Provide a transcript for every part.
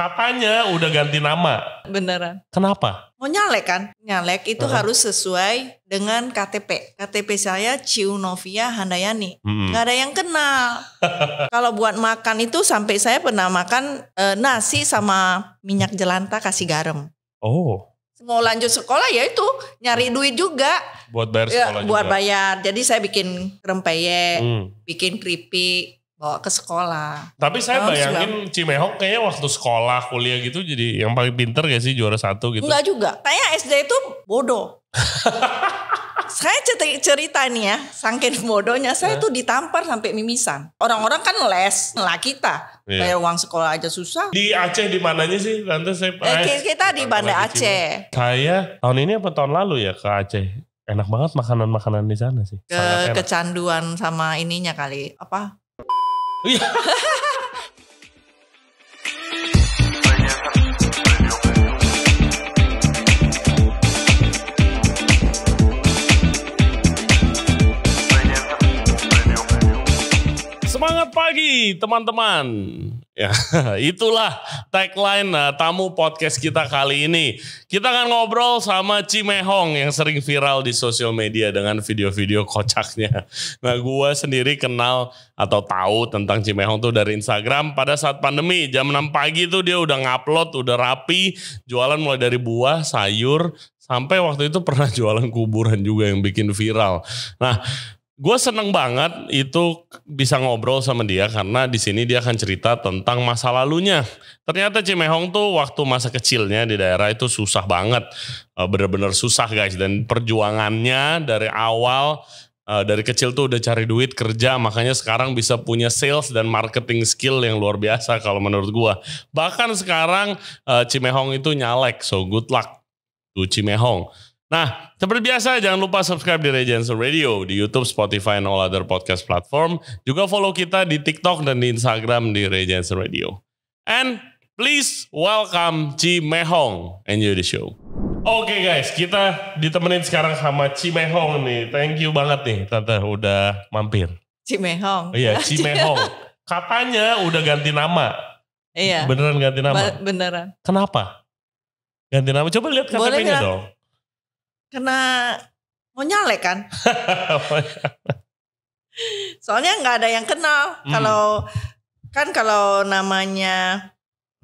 Katanya udah ganti nama. Beneran. Kenapa? Mau nyalek kan? Nyalek itu uh. harus sesuai dengan KTP. KTP saya Ciunovia Handayani. Hmm. Gak ada yang kenal. Kalau buat makan itu sampai saya pernah makan e, nasi sama minyak jelanta kasih garam. Oh. Mau lanjut sekolah ya itu nyari duit juga. Buat bayar ya, sekolah ya, juga. Buat bayar. Jadi saya bikin rempeyek, hmm. bikin keripik, bawa ke sekolah. Tapi saya oh, bayangin 90. Cimehok kayaknya waktu sekolah, kuliah gitu jadi yang paling pinter gak sih juara satu gitu? Enggak juga. Kayaknya SD itu bodoh. saya cerita, cerita nih ya, sangkin bodohnya saya ya. tuh ditampar sampai mimisan. Orang-orang kan les, lah kita. Yeah. Bayar uang sekolah aja susah. Di Aceh di mananya sih? Nanti saya eh, kita di Banda Aceh. Saya tahun ini apa tahun lalu ya ke Aceh? enak banget makanan-makanan di sana sih. Ke, kecanduan sama ininya kali apa Iya. Semangat pagi teman-teman. Ya, itulah tagline nah, tamu podcast kita kali ini. Kita akan ngobrol sama Cimehong yang sering viral di sosial media dengan video-video kocaknya. Nah, gue sendiri kenal atau tahu tentang Cimehong tuh dari Instagram pada saat pandemi. Jam 6 pagi tuh dia udah ngupload, udah rapi, jualan mulai dari buah, sayur, sampai waktu itu pernah jualan kuburan juga yang bikin viral. Nah, Gue seneng banget itu bisa ngobrol sama dia karena di sini dia akan cerita tentang masa lalunya. Ternyata Cimehong tuh waktu masa kecilnya di daerah itu susah banget, eh, bener-bener susah guys. Dan perjuangannya dari awal eh, dari kecil tuh udah cari duit kerja makanya sekarang bisa punya sales dan marketing skill yang luar biasa kalau menurut gue. bahkan sekarang eh, Cimehong itu nyalek so good luck tuh Cimehong Nah, seperti biasa jangan lupa subscribe di Regency Radio di YouTube, Spotify, and all other podcast platform. Juga follow kita di TikTok dan di Instagram di Regency Radio. And please welcome Ci Mehong. Enjoy the show. Oke okay guys, kita ditemenin sekarang sama Mehong nih. Thank you banget nih tante udah mampir. Mehong. Oh, iya, Mehong. Katanya udah ganti nama. Iya. Beneran ganti nama? Ba beneran. Kenapa? Ganti nama. Coba lihat KTP-nya dong kena mau nyalek kan. Soalnya nggak ada yang kenal. Hmm. Kalau kan kalau namanya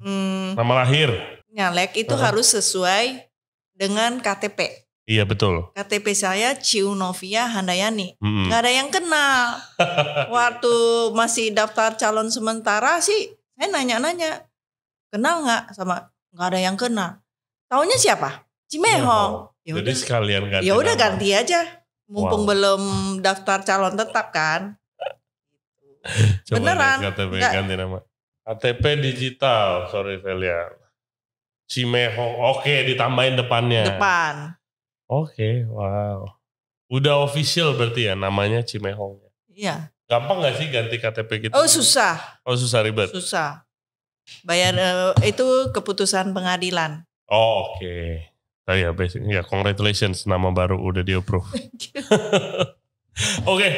hmm, nama lahir nyalek itu uh harus sesuai dengan KTP. Iya betul. KTP saya Ciu Novia Handayani. Hmm. Gak ada yang kenal. Waktu masih daftar calon sementara sih, saya nanya-nanya, kenal nggak sama? Gak ada yang kenal. tahunya siapa? Cimeho. Ya Jadi sekalian ganti. Ya udah ganti aja. Mumpung wow. belum daftar calon tetap kan. Coba Beneran. KTP Nggak. ganti nama. KTP digital, sorry Velia. Cimeho, oke okay, ditambahin depannya. Depan. Oke, okay, wow. Udah official berarti ya namanya Cimeho. Iya. Gampang gak sih ganti KTP kita? Gitu? Oh susah. Oh susah ribet. Susah. Bayar eh, itu keputusan pengadilan. Oh oke. Okay. Oh iya, basic. Ya, congratulations nama baru udah di approve. Oke. Okay.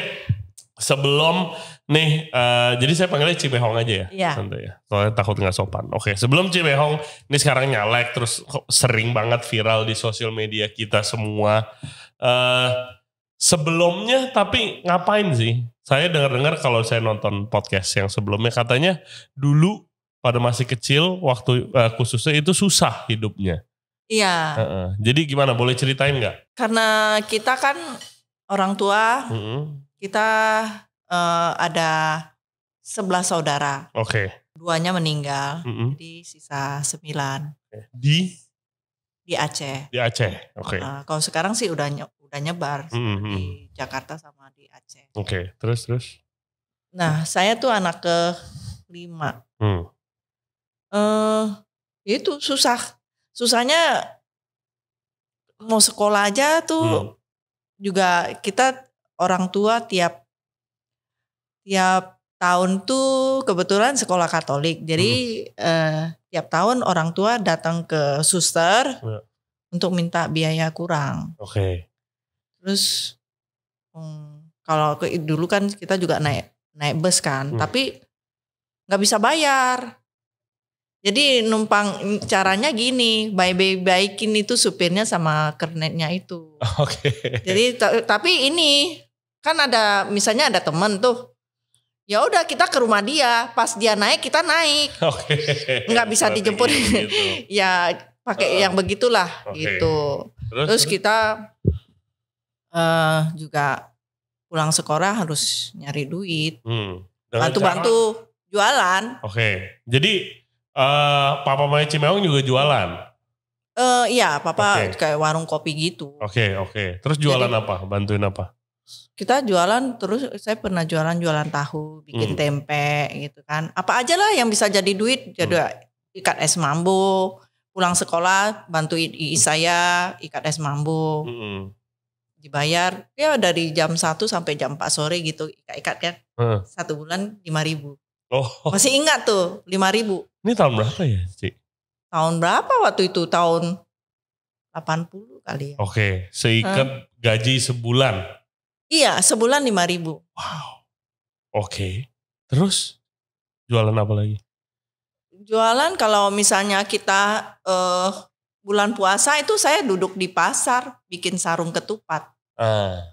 Sebelum nih, uh, jadi saya panggilnya Cibehong aja ya, yeah. santai ya. Soalnya takut nggak sopan. Oke, okay, sebelum Cibehong, ini sekarang nyalek terus sering banget viral di sosial media kita semua. Uh, sebelumnya tapi ngapain sih? Saya dengar-dengar kalau saya nonton podcast yang sebelumnya katanya dulu pada masih kecil waktu uh, khususnya itu susah hidupnya Iya. Uh -uh. Jadi gimana? Boleh ceritain nggak? Karena kita kan orang tua, mm-hmm. kita uh, ada sebelah saudara. Oke. Okay. Duanya meninggal, mm-hmm. jadi sisa sembilan. Di? Di Aceh. Di Aceh, oke. Okay. Uh, eh, kalau sekarang sih udah ny udah nyebar mm-hmm. di Jakarta sama di Aceh. Oke, okay. terus terus. Nah, saya tuh anak ke lima. Hmm. Uh, itu susah susahnya mau sekolah aja tuh hmm. juga kita orang tua tiap tiap tahun tuh kebetulan sekolah Katolik. Jadi hmm. eh, tiap tahun orang tua datang ke suster hmm. untuk minta biaya kurang. Oke. Okay. Terus hmm, kalau ke, dulu kan kita juga naik naik bus kan, hmm. tapi nggak bisa bayar. Jadi numpang caranya gini, baik-baikin baik itu supirnya sama kernetnya itu. Oke. Okay. Jadi tapi ini kan ada misalnya ada temen tuh. Ya udah kita ke rumah dia, pas dia naik kita naik. Oke. Okay. Enggak bisa dijemput. Gitu. ya pakai uh, yang begitulah okay. gitu. Terus, terus kita uh, juga pulang sekolah harus nyari duit. Hmm. Bantu-bantu jualan. Oke. Okay. Jadi Uh, papa Mai Cimeong juga jualan. Eh uh, iya, papa okay. kayak warung kopi gitu. Oke, okay, oke. Okay. Terus jualan Jadi, apa? Bantuin apa? Kita jualan terus saya pernah jualan jualan tahu, bikin hmm. tempe gitu kan. Apa aja lah yang bisa jadi duit. Hmm. Jadi hmm. ikat es mambo, pulang sekolah bantuin II saya ikat es mambo. Hmm. Dibayar ya dari jam 1 sampai jam 4 sore gitu ikat-ikat kan. Hmm. Satu bulan 5 ribu. Oh. Masih ingat tuh, ribu Ini tahun berapa ya, Ci? Tahun berapa waktu itu? Tahun 80 kali ya. Oke, okay. seikat hmm. gaji sebulan? Iya, sebulan ribu Wow. Oke. Okay. Terus, jualan apa lagi? Jualan kalau misalnya kita uh, bulan puasa itu saya duduk di pasar, bikin sarung ketupat. Ah.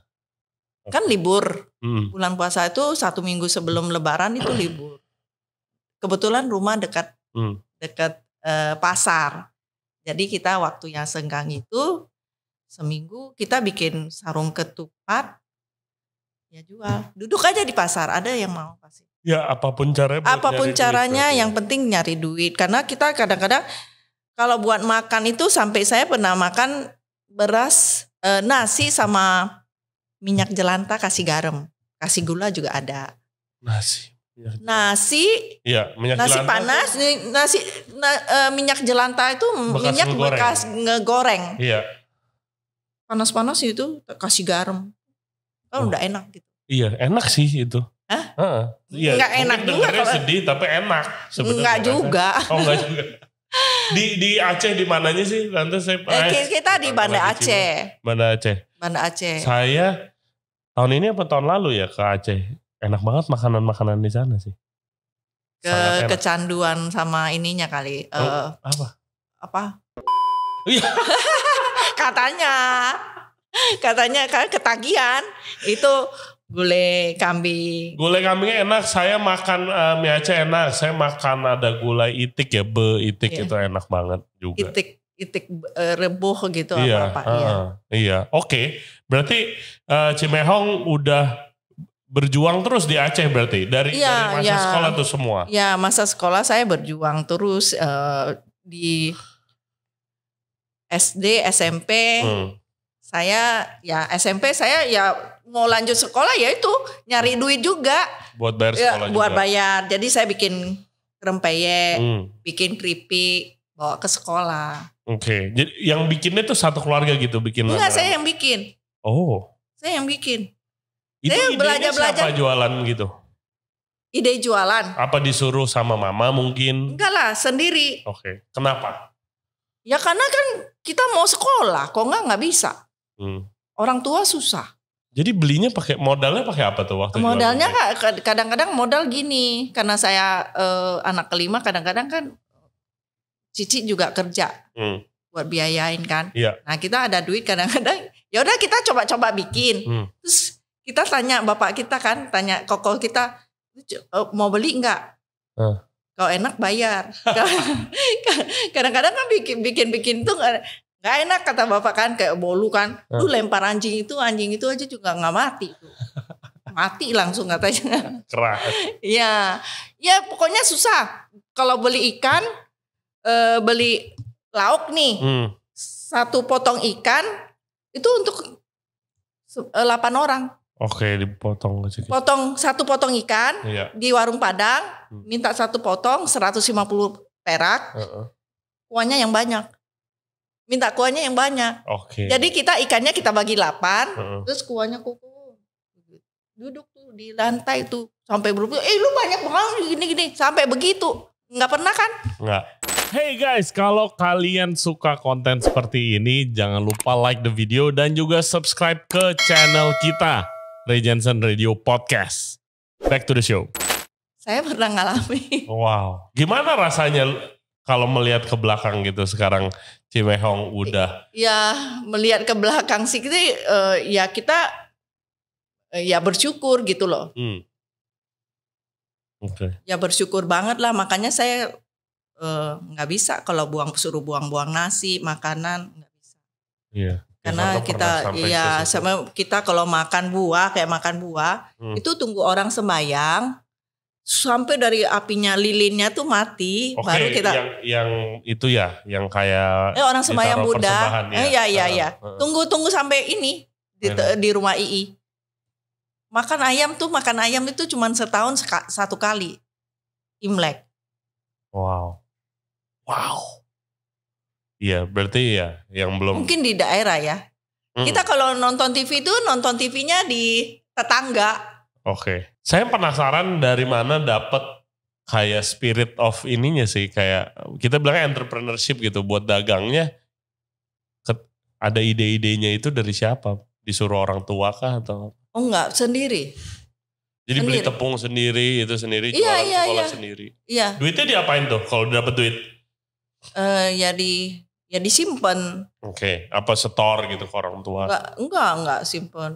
Kan libur. Hmm. Bulan puasa itu satu minggu sebelum lebaran itu libur kebetulan rumah dekat hmm. dekat e, pasar. Jadi kita waktu yang senggang itu seminggu kita bikin sarung ketupat ya jual. Duduk aja di pasar, ada yang mau pasti. Ya apapun caranya. Apapun caranya duit, yang penting nyari duit karena kita kadang-kadang kalau buat makan itu sampai saya pernah makan beras e, nasi sama minyak jelanta kasih garam, kasih gula juga ada. Nasi Iya. Nasi, ya, minyak nasi jelanta panas, nasi na, e, minyak jelanta itu bekas minyak ngegoreng. bekas ngegoreng. Iya. Panas-panas itu kasih garam, kan oh. udah enak gitu. Iya, enak sih itu. Hah? Iya. Enggak enak juga kalau sedih tapi enak sebenarnya. Enggak juga. Oh, enggak juga. Di di Aceh di mananya sih? Lantas saya eh, kita di Banda Aceh. Banda Aceh. Banda Aceh. Saya tahun ini apa tahun lalu ya ke Aceh? enak banget makanan-makanan di sana sih. Ke kecanduan sama ininya kali. Oh, uh, apa? Apa? Iya. katanya, katanya kan ketagihan itu gulai kambing. Gulai kambingnya enak. Saya makan uh, mie Aceh enak. Saya makan ada gulai itik ya, be itik yeah. itu enak banget juga. Itik itik uh, rebuh gitu iya, apa apa. Uh, iya. Ah, iya. Oke. Okay. Berarti uh, Cimehong udah berjuang terus di Aceh berarti dari, ya, dari masa ya, sekolah tuh semua. Ya masa sekolah saya berjuang terus uh, di SD SMP hmm. saya ya SMP saya ya mau lanjut sekolah ya itu nyari hmm. duit juga. Buat bayar ya, sekolah. Ya, buat bayar jadi saya bikin rempeyek, hmm. bikin keripik bawa ke sekolah. Oke, okay. jadi yang bikinnya tuh satu keluarga gitu bikin. Enggak, saya yang bikin. Oh. Saya yang bikin. Itu eh, belajar belajar. Siapa jualan gitu? Ide jualan. Apa disuruh sama mama mungkin? Enggak lah, sendiri. Oke, okay. kenapa? Ya karena kan kita mau sekolah, kok enggak nggak bisa. Hmm. Orang tua susah. Jadi belinya pakai modalnya pakai apa tuh waktu Modalnya kadang-kadang modal gini karena saya eh, anak kelima kadang-kadang kan cici juga kerja hmm. buat biayain kan. Iya. Nah kita ada duit kadang-kadang ya udah kita coba-coba bikin. Hmm. Terus kita tanya bapak kita kan tanya koko kita eh, mau beli nggak uh. kalau enak bayar kadang-kadang kan bikin bikin bikin tuh nggak enak kata bapak kan kayak bolu kan uh. lu lempar anjing itu anjing itu aja juga nggak mati mati langsung katanya keras ya ya pokoknya susah kalau beli ikan eh, beli lauk nih hmm. satu potong ikan itu untuk eh, delapan orang Oke, dipotong kecil. Gitu. Potong satu potong ikan iya. di warung Padang, hmm. minta satu potong 150 perak. Uh -uh. Kuahnya yang banyak. Minta kuahnya yang banyak. Oke. Jadi kita ikannya kita bagi 8, uh -uh. terus kuahnya kuku. Duduk tuh di lantai tuh sampai berpuluh, eh lu banyak banget gini-gini sampai begitu. Nggak pernah kan? Nggak. Hey guys, kalau kalian suka konten seperti ini, jangan lupa like the video dan juga subscribe ke channel kita. Ray Jensen Radio Podcast. Back to the show. Saya pernah ngalami. Wow. Gimana rasanya kalau melihat ke belakang gitu sekarang Cimehong udah? Ya melihat ke belakang sih kita eh, ya kita eh, ya bersyukur gitu loh. Hmm. Oke. Okay. Ya bersyukur banget lah makanya saya eh, nggak uh, bisa kalau buang suruh buang-buang nasi makanan nggak bisa. Iya. Yeah karena kita ya sama kita kalau makan buah kayak makan buah hmm. itu tunggu orang sembayang sampai dari apinya lilinnya tuh mati okay, baru kita yang, yang itu ya yang kayak eh, orang sembayang muda ya eh, ya ya, Uh, uh. tunggu tunggu sampai ini di, di rumah II makan ayam tuh makan ayam itu cuma setahun satu kali imlek wow wow Iya, berarti ya yang belum. Mungkin di daerah ya. Hmm. Kita kalau nonton TV itu nonton TV-nya di tetangga. Oke. Okay. Saya penasaran dari mana dapat kayak spirit of ininya sih kayak kita bilang entrepreneurship gitu buat dagangnya ada ide-idenya itu dari siapa? Disuruh orang tua kah atau? Oh enggak, sendiri. Jadi sendiri. beli tepung sendiri, itu sendiri, iya, jualan iya, sekolah iya. sendiri. Iya. Duitnya diapain tuh kalau dapat duit? Eh uh, ya di ya disimpan. Oke, okay. apa setor gitu ke orang tua? Enggak, enggak, enggak simpen.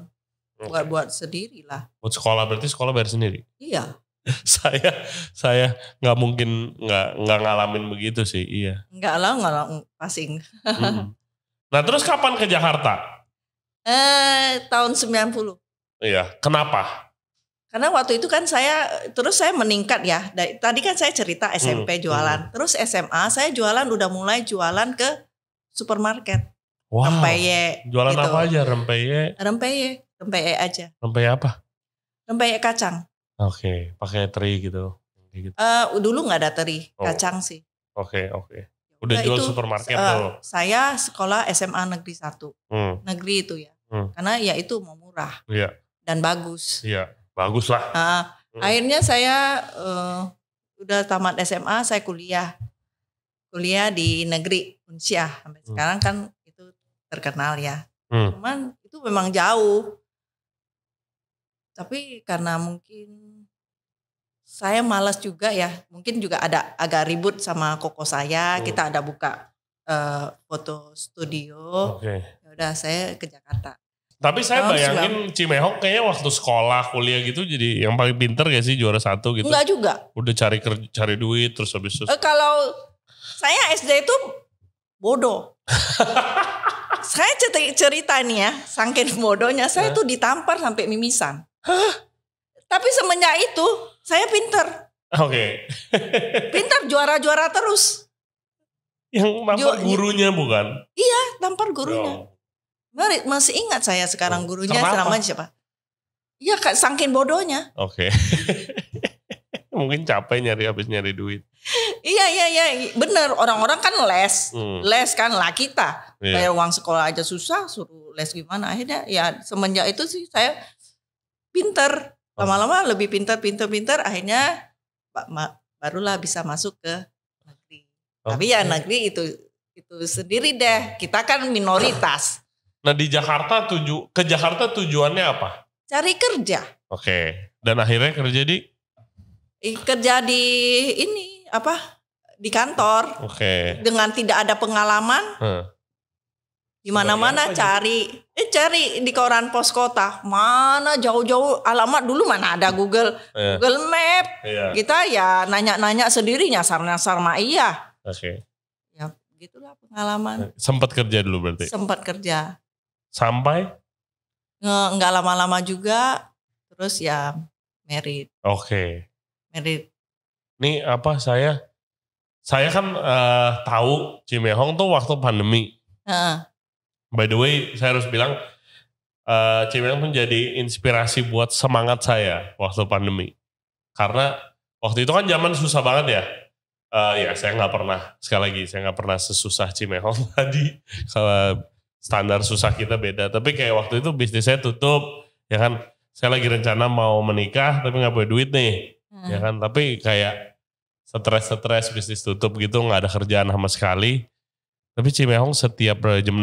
Okay. Enggak buat sendiri lah. Buat sekolah berarti sekolah bayar sendiri? Iya. saya saya nggak mungkin nggak nggak ngalamin begitu sih, iya. Enggak lah, enggak lah, pasing Nah, terus kapan ke Jakarta? Eh, tahun 90. Iya, kenapa? Karena waktu itu kan saya terus saya meningkat ya. Dari, tadi kan saya cerita SMP hmm, jualan, hmm. terus SMA saya jualan udah mulai jualan ke supermarket. Wow. Rempeye. Jualan gitu. apa aja rempeye? Rempeye, rempeye aja. Rempeye apa? Rempeye kacang. Oke, okay. pakai teri gitu. gitu. Uh, dulu nggak ada teri, oh. kacang sih. Oke, okay, oke. Okay. Ya udah nah, jual itu, supermarket uh, tuh. Saya sekolah SMA negeri 1. Hmm. Negeri itu ya. Hmm. Karena ya itu mau murah. Iya. Yeah. Dan bagus. Iya, yeah. bagus lah. Uh, hmm. Akhirnya saya uh, udah tamat SMA, saya kuliah kuliah di negeri Unsyah sampai hmm. sekarang kan itu terkenal ya. Hmm. Cuman itu memang jauh. Tapi karena mungkin saya malas juga ya. Mungkin juga ada agak ribut sama koko saya. Hmm. Kita ada buka uh, foto studio. Okay. Ya udah saya ke Jakarta. Tapi saya bayangin Cimehok kayaknya waktu sekolah, kuliah gitu jadi yang paling pinter gak sih juara satu gitu? Enggak juga. Udah cari cari duit terus habis itu. Uh, kalau saya SD itu bodoh. saya cerita, cerita nih ya, sangkin bodohnya saya huh? Ya. tuh ditampar sampai mimisan. Tapi semenjak itu saya pinter. Oke. Okay. pinter juara-juara terus. Yang tampar gurunya bukan? Iya, tampar gurunya. Bro. Oh. Masih ingat saya sekarang oh, gurunya Kenapa? siapa? Iya, saking bodohnya. Oke. mungkin capek nyari habis nyari duit. iya iya iya bener orang-orang kan les hmm. les kan lah kita yeah. uang sekolah aja susah suruh les gimana akhirnya ya semenjak itu sih saya pinter oh. lama-lama lebih pinter pinter pinter akhirnya barulah bisa masuk ke negeri okay. Oh. tapi ya negeri itu itu sendiri deh kita kan minoritas nah di Jakarta tuju ke Jakarta tujuannya apa cari kerja oke okay. dan akhirnya kerja di kerja di ini apa di kantor okay. dengan tidak ada pengalaman hmm. di mana cari eh, cari di koran pos kota mana jauh-jauh alamat dulu mana ada Google yeah. Google Map yeah. kita ya nanya-nanya sendiri nyasar-nyasar mah iya okay. ya gitulah pengalaman eh, sempat kerja dulu berarti sempat kerja sampai nggak lama-lama juga terus ya merit oke okay merit. Nih apa saya? Saya kan uh, tahu Hong tuh waktu pandemi. Uh. By the way, saya harus bilang uh, eh, Hong tuh jadi inspirasi buat semangat saya waktu pandemi. Karena waktu itu kan zaman susah banget ya. Uh, ya saya nggak pernah sekali lagi saya nggak pernah sesusah Cimehong tadi kalau standar susah kita beda tapi kayak waktu itu bisnis saya tutup ya kan saya lagi rencana mau menikah tapi nggak punya duit nih hmm. ya kan tapi kayak stres-stres bisnis tutup gitu nggak ada kerjaan sama sekali tapi Cimehong setiap jam 6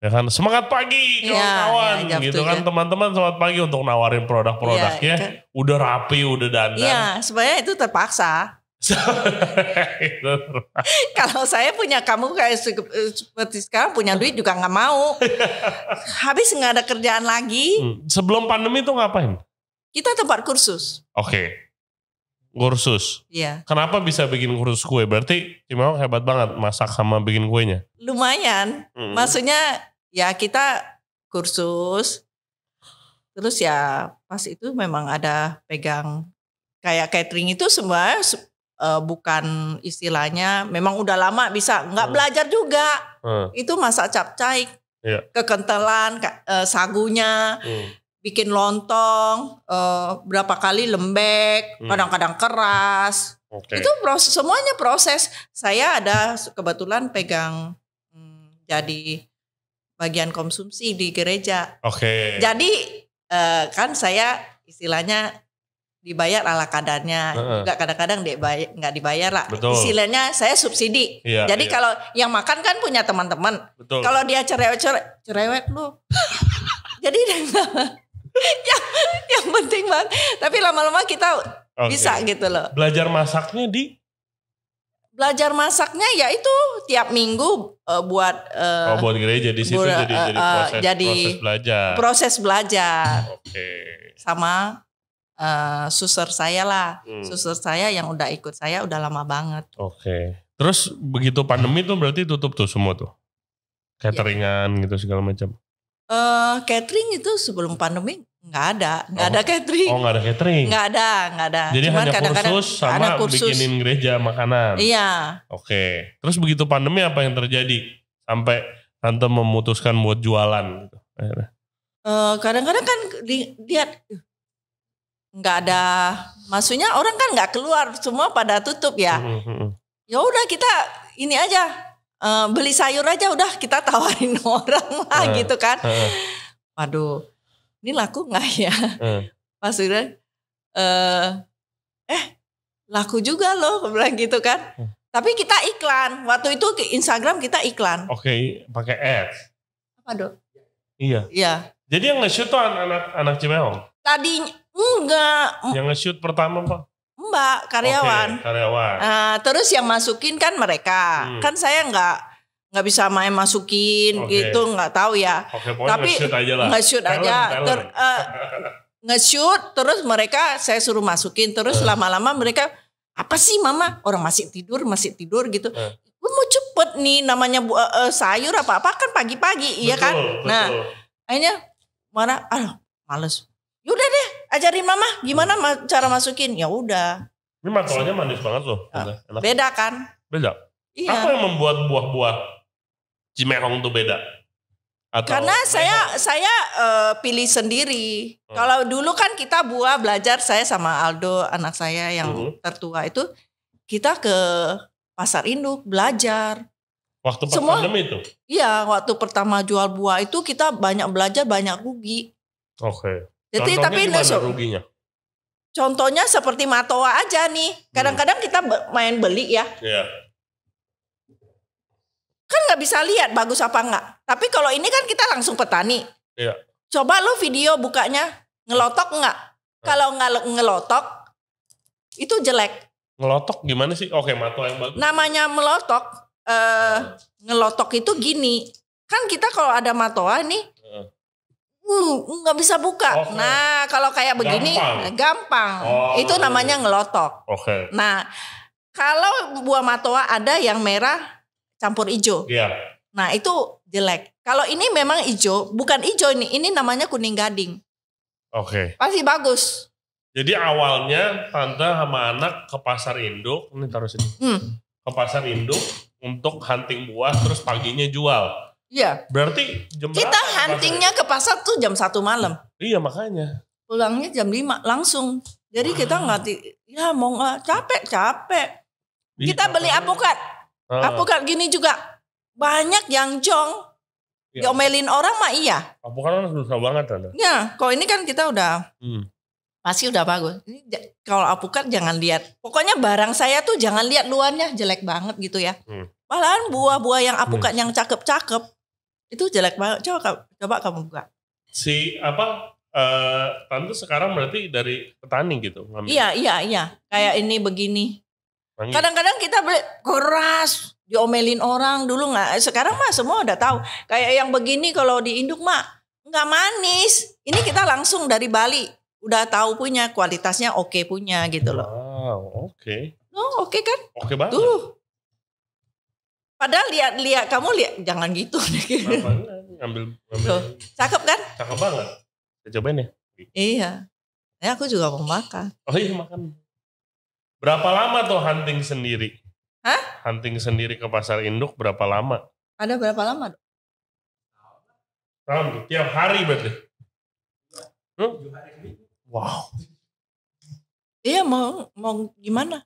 ya kan semangat pagi iya, iya, kawan-kawan ya, ya, gitu kan iya. teman-teman semangat pagi untuk nawarin produk-produknya ya, udah rapi udah dandan iya sebenarnya itu terpaksa Kalau saya punya kamu kayak seperti sekarang punya duit juga nggak mau. Habis nggak ada kerjaan lagi. Hmm. Sebelum pandemi tuh ngapain? Kita tempat kursus. Oke. Okay kursus. Iya. Kenapa bisa bikin kursus kue? Berarti Cimawang hebat banget masak sama bikin kuenya. Lumayan. Hmm. Maksudnya ya kita kursus. Terus ya pas itu memang ada pegang kayak catering itu semua uh, bukan istilahnya memang udah lama bisa nggak hmm. belajar juga. Hmm. Itu masak capcay. Iya. Kekentelan uh, sagunya. Hmm bikin lontong uh, berapa kali lembek, hmm. kadang-kadang keras. Okay. Itu proses semuanya proses. Saya ada kebetulan pegang hmm, jadi bagian konsumsi di gereja. Oke. Okay. Jadi uh, kan saya istilahnya dibayar ala kadarnya uh-uh. kadang-kadang nggak dibayar lah Betul. istilahnya saya subsidi iya, jadi iya. kalau yang makan kan punya teman-teman kalau dia cerewet cerewet, cerewet lu jadi yang yang penting banget. Tapi lama-lama kita okay. bisa gitu loh. Belajar masaknya di belajar masaknya ya itu tiap minggu uh, buat uh, oh buat gereja di situ buat, jadi uh, jadi proses, jadi proses belajar proses belajar okay. sama uh, suster saya lah hmm. suster saya yang udah ikut saya udah lama banget oke okay. terus begitu pandemi tuh berarti tutup tuh semua tuh iya. cateringan yeah. gitu segala macam uh, catering itu sebelum pandemi Nggak ada, nggak oh. ada catering. Oh nggak ada catering. Nggak ada, nggak ada. Jadi Cuman hanya kadang -kadang kursus sama kursus. bikinin gereja makanan. Iya. Oke. Terus begitu pandemi apa yang terjadi? Sampai tante memutuskan buat jualan gitu akhirnya. Uh, kadang-kadang kan di, dia nggak ada maksudnya orang kan nggak keluar semua pada tutup ya mm-hmm, mm-hmm. ya udah kita ini aja uh, beli sayur aja udah kita tawarin orang lah uh, gitu kan uh. waduh ini laku nggak ya? Hmm. Pas udah, eh, eh laku juga loh, bilang gitu kan. Hmm. Tapi kita iklan, waktu itu ke Instagram kita iklan. Oke, pakai ads. Apa dok? Iya. Iya. Jadi yang nge-shoot tuh anak-anak anak Cimeong? Tadi enggak. Yang nge-shoot pertama pak? Mbak, karyawan. Okay, karyawan. Uh, terus yang masukin kan mereka. Hmm. Kan saya enggak nggak bisa main masukin okay. gitu nggak tahu ya okay, tapi nge-shoot aja lah. nge-shoot Ter, uh, eh, nge terus mereka saya suruh masukin terus lama eh. lama-lama mereka apa sih mama orang masih tidur masih tidur gitu uh. Eh. gue mau cepet nih namanya bu, uh, uh, sayur apa apa kan pagi-pagi iya kan betul. nah akhirnya mana aduh males yaudah deh ajarin mama gimana hmm. cara masukin ya udah ini masalahnya manis banget loh uh, beda kan beda Iya. Apa yang membuat buah-buah Cimerong tuh beda? Atau Karena saya saya uh, pilih sendiri. Hmm. Kalau dulu kan kita buah belajar saya sama Aldo anak saya yang hmm. tertua itu kita ke pasar induk belajar. Waktu pertama Semua, itu? Iya, waktu pertama jual buah itu kita banyak belajar, banyak rugi. Oke. Okay. Jadi tapi gimana ruginya? Contohnya seperti matoa aja nih. Kadang-kadang kita main beli ya. Yeah kan nggak bisa lihat bagus apa nggak? Tapi kalau ini kan kita langsung petani. Iya. Coba lo video bukanya ngelotok nggak? Hmm. Kalau nggak ngelotok itu jelek. Ngelotok gimana sih? Oke, mato yang bagus. Namanya melotok eh uh, ngelotok itu gini. Kan kita kalau ada matoa nih hmm. uh, nggak Hmm, bisa buka. Okay. Nah, kalau kayak begini gampang. gampang. Oh. Itu namanya ngelotok. Oke. Okay. Nah, kalau buah matoa ada yang merah campur ijo, Iya. Nah itu jelek. Kalau ini memang ijo, bukan ijo ini, ini namanya kuning gading. Oke. Okay. Pasti bagus. Jadi awalnya tante sama anak ke pasar induk, ini taruh sini. Hmm. Ke pasar induk untuk hunting buah, terus paginya jual. Iya. Berarti jam Kita huntingnya ke pasar tuh jam satu malam. Iya makanya. Pulangnya jam 5 langsung. Jadi wow. kita nggak, ya mau nggak capek capek. Iya, kita beli apokat. Uh. kan gini juga banyak yang jong. Ya. Diomelin orang mah iya. Kamu kan susah banget Anda. Ya, kalau ini kan kita udah hmm. masih udah bagus. Ini kalau apukat jangan lihat. Pokoknya barang saya tuh jangan lihat luarnya jelek banget gitu ya. Hmm. Malahan buah-buah yang apukat hmm. yang cakep-cakep itu jelek banget. Coba coba kamu buka. Si apa uh, tante sekarang berarti dari petani gitu ngambil. Iya, iya, iya. Kayak hmm. ini begini. Kadang-kadang kita beli keras diomelin orang dulu nggak. Sekarang mah semua udah tahu. Kayak yang begini kalau di induk mah nggak manis. Ini kita langsung dari Bali udah tahu punya kualitasnya oke okay punya gitu loh. Wow, oke. Okay. Oh, oke okay kan? Oke okay banget. Tuh. Padahal lihat-lihat kamu lihat jangan gitu. Mamanya, ngambil, cakep kan? Cakep banget. kita cobain ya. Iya. Ya aku juga mau makan. Oh iya makan. Berapa lama tuh hunting sendiri? Hah? Hunting sendiri ke pasar induk berapa lama? Ada berapa lama? Tahun tuh, tiap hari berarti. Hmm? Wow. Iya mau mau gimana?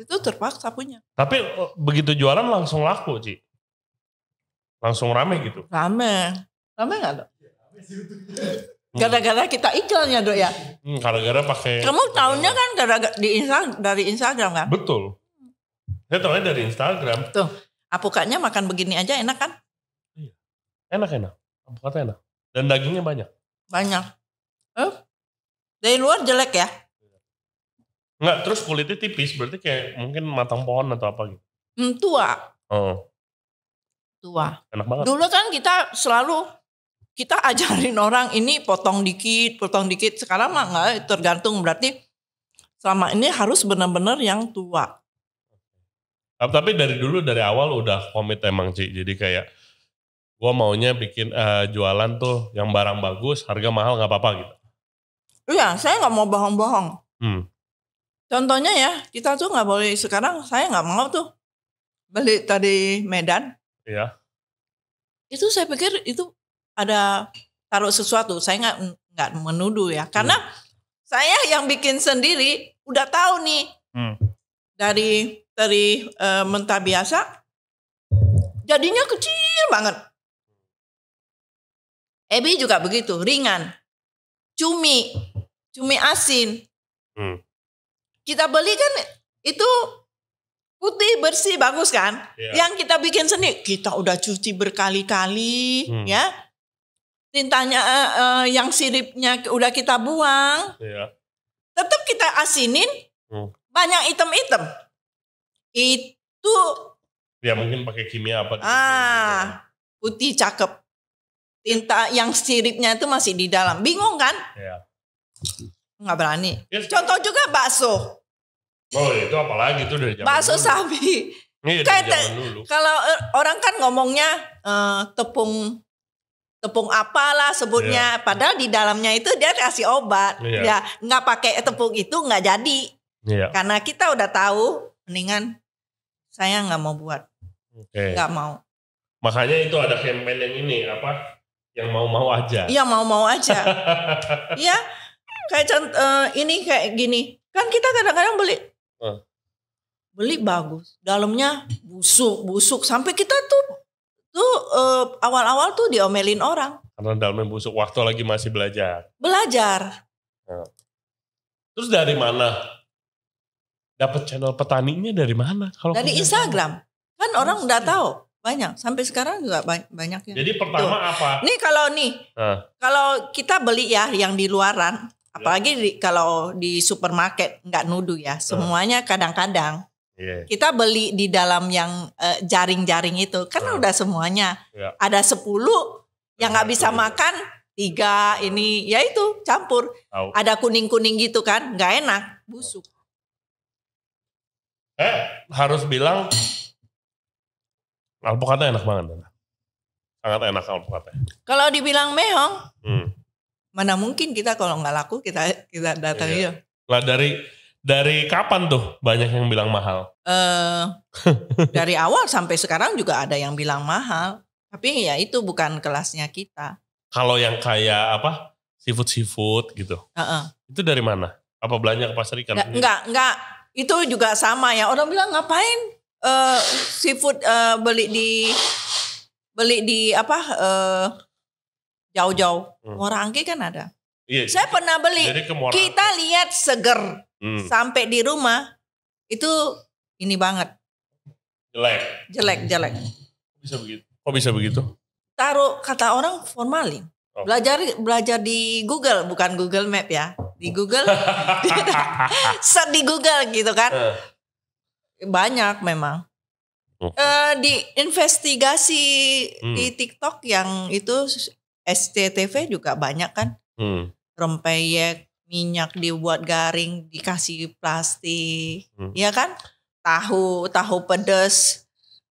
Itu terpaksa punya. Tapi oh, begitu jualan langsung laku, Ci. Langsung rame gitu. Rame. Rame gak dok? Hmm. Gara-gara kita iklannya ya dok ya. Hmm, gara-gara pakai. Kamu tahunnya kan gara, gara di Instagram dari Instagram kan? Betul. Saya tahunya dari Instagram. Tuh, apukatnya makan begini aja enak kan? Iya, enak enak. Apukatnya enak. Dan dagingnya banyak. Banyak. Eh? Dari luar jelek ya? Enggak, terus kulitnya tipis. Berarti kayak mungkin matang pohon atau apa gitu. Hmm, tua. Oh. Tua. Enak banget. Dulu kan kita selalu kita ajarin orang ini potong dikit, potong dikit. Sekarang mah enggak tergantung berarti selama ini harus benar-benar yang tua. Tapi dari dulu dari awal udah komit emang sih. Jadi kayak gue maunya bikin uh, jualan tuh yang barang bagus, harga mahal nggak apa-apa gitu. Iya, saya nggak mau bohong-bohong. Hmm. Contohnya ya, kita tuh nggak boleh sekarang saya nggak mau tuh beli tadi Medan. Iya. Itu saya pikir itu ada taruh sesuatu. Saya nggak nggak menuduh ya, karena hmm. saya yang bikin sendiri udah tahu nih hmm. dari dari e, mentah biasa jadinya kecil banget. Ebi juga begitu, ringan. Cumi, cumi asin. Hmm. Kita beli kan itu putih bersih bagus kan yeah. yang kita bikin sendiri kita udah cuci berkali-kali hmm. ya tintanya uh, eh, eh, yang siripnya udah kita buang, iya. tetap kita asinin, hmm. banyak item-item. Itu ya mungkin pakai kimia apa? Gitu. Ah, putih cakep. Tinta yang siripnya itu masih di dalam. Bingung kan? Iya. Nggak berani. Yes. Contoh juga bakso. Oh itu apalagi itu dari zaman Bakso dulu. sapi. Iya, kalau eh, orang kan ngomongnya uh, tepung tepung apalah sebutnya yeah. padahal di dalamnya itu dia kasih obat yeah. ya nggak pakai tepung itu nggak jadi yeah. karena kita udah tahu mendingan saya nggak mau buat okay. nggak mau makanya itu ada campaign yang ini apa yang mau-mau aja iya mau-mau aja iya kayak contoh eh, uh, ini kayak gini kan kita kadang-kadang beli uh. beli bagus dalamnya busuk busuk sampai kita tuh tuh eh, awal-awal uh, tuh diomelin orang. Karena dalamnya busuk waktu lagi masih belajar. Belajar. Nah. Terus dari mana? Dapat channel petaninya dari mana? Kalau dari Instagram. Tahu. Kan orang Masih. udah tahu banyak sampai sekarang juga banyak ya. Jadi pertama Tuh. apa? Nih kalau nih nah. kalau kita beli ya yang di luaran, ya. apalagi di, kalau di supermarket nggak nuduh ya, semuanya kadang-kadang Iya. Kita beli di dalam yang eh, jaring-jaring uh, itu karena uh. udah semuanya. Yeah. Ada 10 yang nggak bisa makan tiga ini ya itu campur. Oh. Ada kuning-kuning gitu kan, nggak enak, busuk. Eh, harus bilang alpukatnya enak banget. Sangat enak alpukatnya. Kalau dibilang meong hmm. mana mungkin kita kalau nggak laku kita kita datang iya. Lah dari dari kapan tuh banyak yang bilang mahal? Uh, dari awal sampai sekarang juga ada yang bilang mahal. Tapi ya itu bukan kelasnya kita. Kalau yang kayak apa seafood-seafood gitu, uh -uh. itu dari mana? Apa belanja ke pasar ikan? Nggak, enggak, enggak. Itu juga sama ya. Orang bilang ngapain uh, seafood uh, beli di beli di apa uh, jauh-jauh. Hmm. Muara kan ada. Iya. Saya pernah beli. Jadi ke Kita lihat seger hmm. sampai di rumah itu ini banget jelek jelek jelek bisa begitu kok bisa begitu taruh kata orang formalin oh. belajar belajar di Google bukan Google Map ya di Google set di Google gitu kan uh. banyak memang Uh, di investigasi hmm. di TikTok yang itu SCTV juga banyak kan hmm. rempeyek minyak dibuat garing dikasih plastik hmm. ya kan tahu tahu pedes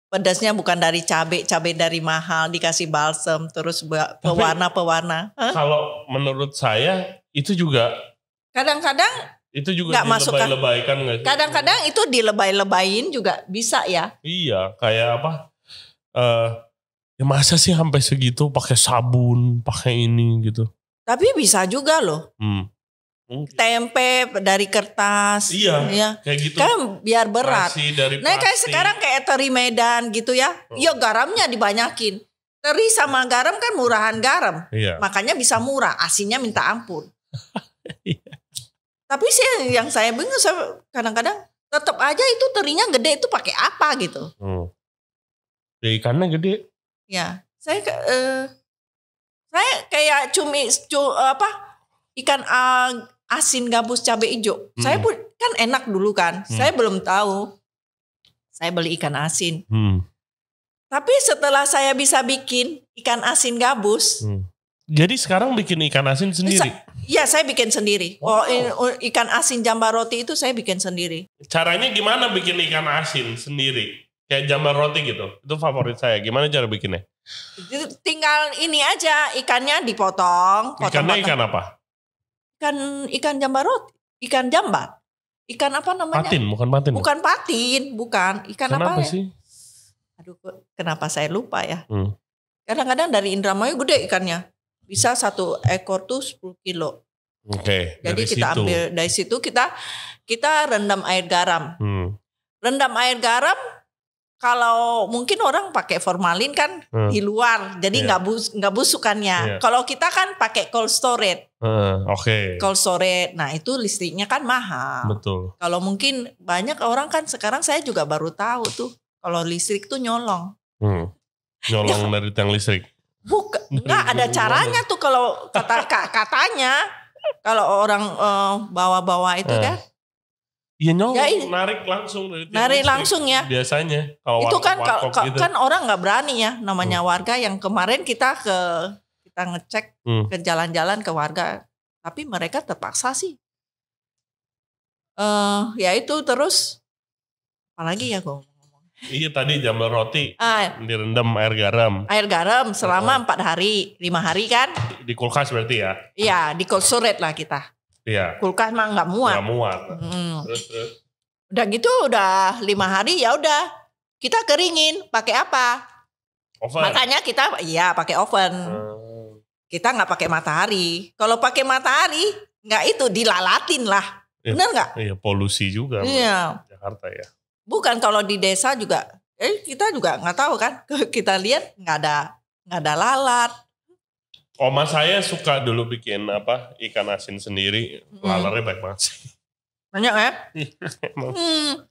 pedasnya bukan dari cabai cabai dari mahal dikasih balsem terus buat pewarna pewarna kalau menurut saya itu juga kadang-kadang itu juga nggak masuk kan nggak kadang-kadang itu dilebay-lebayin juga bisa ya iya kayak apa uh, ya masa sih sampai segitu pakai sabun pakai ini gitu tapi bisa juga loh hmm. Mungkin. Hmm. Tempe dari kertas. Iya, ya. kayak gitu. Kan biar berat. dari nah kayak plastik. sekarang kayak teri Medan gitu ya. Oh. Yo garamnya dibanyakin. Teri sama garam kan murahan garam. Iya. Makanya bisa murah. Asinnya minta ampun. iya. Tapi sih yang saya bingung saya kadang-kadang tetap aja itu terinya gede itu pakai apa gitu. Hmm. Ya ikannya gede. Ya. Saya eh, saya kayak cumi cu, apa ikan uh, asin gabus cabe hijau. Hmm. Saya pun kan enak dulu kan. Hmm. Saya belum tahu. Saya beli ikan asin. Hmm. Tapi setelah saya bisa bikin ikan asin gabus. Hmm. Jadi sekarang bikin ikan asin sendiri? Iya, saya bikin sendiri. Oh, wow. Oh, ikan asin jambar roti itu saya bikin sendiri. Caranya gimana bikin ikan asin sendiri? Kayak jambar roti gitu. Itu favorit saya. Gimana cara bikinnya? Tinggal ini aja ikannya dipotong. Potong, ikannya potong. ikan apa? ikan ikan jambar roti, ikan jambat. Ikan apa namanya? Patin, bukan patin. Ya? Bukan patin, bukan. Ikan Kenapa apa ya? sih? Aduh, kenapa saya lupa ya? kadang hmm. Kadang-kadang dari Indramayu gede ikannya. Bisa satu ekor tuh 10 kilo. Oke. Okay, Jadi kita situ. ambil dari situ kita kita rendam air garam. Hmm. Rendam air garam kalau mungkin orang pakai formalin kan hmm. di luar, jadi iya. nggak yeah. bus nggak busukannya. Yeah. Kalau kita kan pakai cold storage. Hmm, Oke. Okay. Cold storage, nah itu listriknya kan mahal. Betul. Kalau mungkin banyak orang kan sekarang saya juga baru tahu tuh kalau listrik tuh nyolong. Hmm. Nyolong ya. dari tiang listrik. Buk, nggak ada caranya tuh kalau kata katanya kalau orang uh, bawa-bawa itu kan Iya you know, ya, iya. narik langsung dari narik langsung ya. Biasanya kalau itu kan warkop, kan, gitu. kan orang nggak berani ya namanya hmm. warga yang kemarin kita ke kita ngecek hmm. ke jalan-jalan ke warga tapi mereka terpaksa sih. Eh uh, ya itu terus apalagi ya kok? ngomong. Iya tadi jambal roti ah, ya. direndam air garam. Air garam selama empat uh hari lima hari kan? Di, kulkas berarti ya? Iya di kulkas lah kita. Iya. Kulkas mah nggak muat. Nggak muat. Hmm. Terus terus. Udah gitu udah lima hari ya udah kita keringin pakai apa? Oven. Makanya kita iya pakai oven. Hmm. Kita nggak pakai matahari. Kalau pakai matahari nggak itu dilalatin lah. Ya, Benar nggak? Iya polusi juga. Iya. Jakarta ya. Bukan kalau di desa juga. Eh kita juga nggak tahu kan. Kita lihat nggak ada nggak ada lalat Oma saya suka dulu bikin apa ikan asin sendiri, hmm. lalernya baik banget sih. Banyak ya? hmm.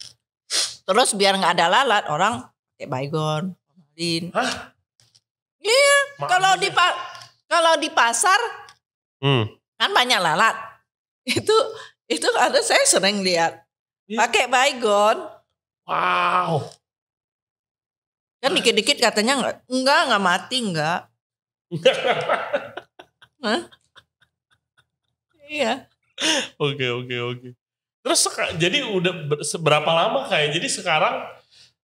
Terus biar nggak ada lalat orang pakai baygon, formalin. Hah? Iya, kalau di kalau di pasar hmm. kan banyak lalat. Itu itu ada saya sering lihat iya. pakai baygon. Wow. Kan dikit-dikit katanya enggak enggak enggak mati enggak. iya. Oke oke oke. Terus jadi udah berapa lama kayak? Ya? Jadi sekarang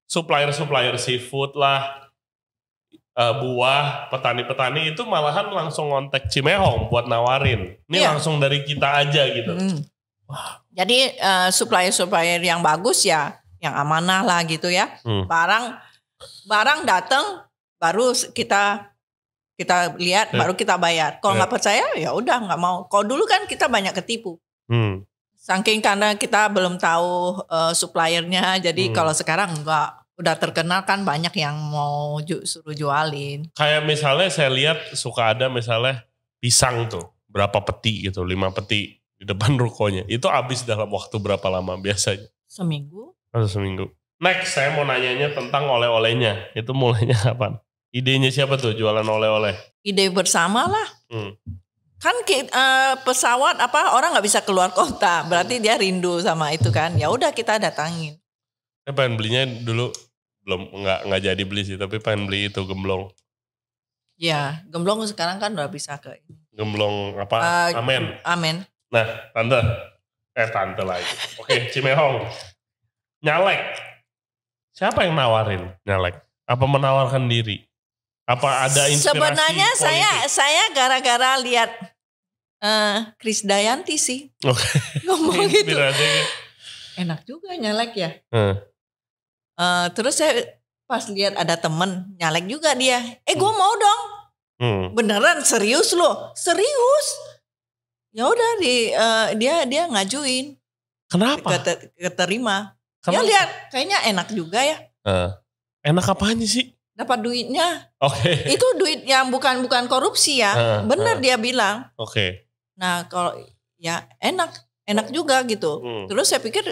supplier-supplier seafood lah, uh, buah, petani-petani itu malahan langsung kontak Cimehong buat nawarin. Ini iya. langsung dari kita aja gitu. Hmm. Jadi uh, supplier-supplier yang bagus ya, yang amanah lah gitu ya. Hmm. Barang barang datang baru kita kita lihat yeah. baru kita bayar. Kalau iya. nggak percaya ya udah nggak mau. Kalau dulu kan kita banyak ketipu. Hmm. Saking karena kita belum tahu uh, suppliernya, jadi hmm. kalau sekarang nggak udah terkenal kan banyak yang mau ju suruh jualin. Kayak misalnya saya lihat suka ada misalnya pisang tuh berapa peti gitu, lima peti di depan rukonya. Itu habis dalam waktu berapa lama biasanya? Seminggu. Atau seminggu. Next saya mau nanyanya tentang oleh-olehnya. Itu mulainya kapan? Idenya siapa tuh jualan oleh-oleh? Ide bersama lah. Hmm. Kan uh, pesawat apa orang nggak bisa keluar kota, berarti dia rindu sama itu kan. Ya udah kita datangin. Saya pengen belinya dulu belum nggak nggak jadi beli sih, tapi pengen beli itu gemblong. Ya, gemblong sekarang kan udah bisa ke. Gemblong apa? Uh, amen. Amen. Nah, tante, eh tante lagi. Oke, Cimehong, nyalek. Siapa yang nawarin nyalek? Apa menawarkan diri? Apa ada inspirasi? Sebenarnya politik? saya saya gara-gara lihat uh, eh, Chris Dayanti sih. Okay. Ngomong gitu. Enak juga nyalek ya. Hmm. Uh, terus saya pas lihat ada temen nyalek juga dia. Eh gue hmm. mau dong. Hmm. Beneran serius loh, serius. Ya udah di uh, dia dia ngajuin. Kenapa? Keter, keterima. Ya Kenapa? Ya lihat kayaknya enak juga ya. Uh, enak apanya sih? dapat duitnya. Oke. Okay. Itu duit yang bukan bukan korupsi ya. Uh, Benar uh. dia bilang. Oke. Okay. Nah, kalau ya enak, enak juga gitu. Hmm. Terus saya pikir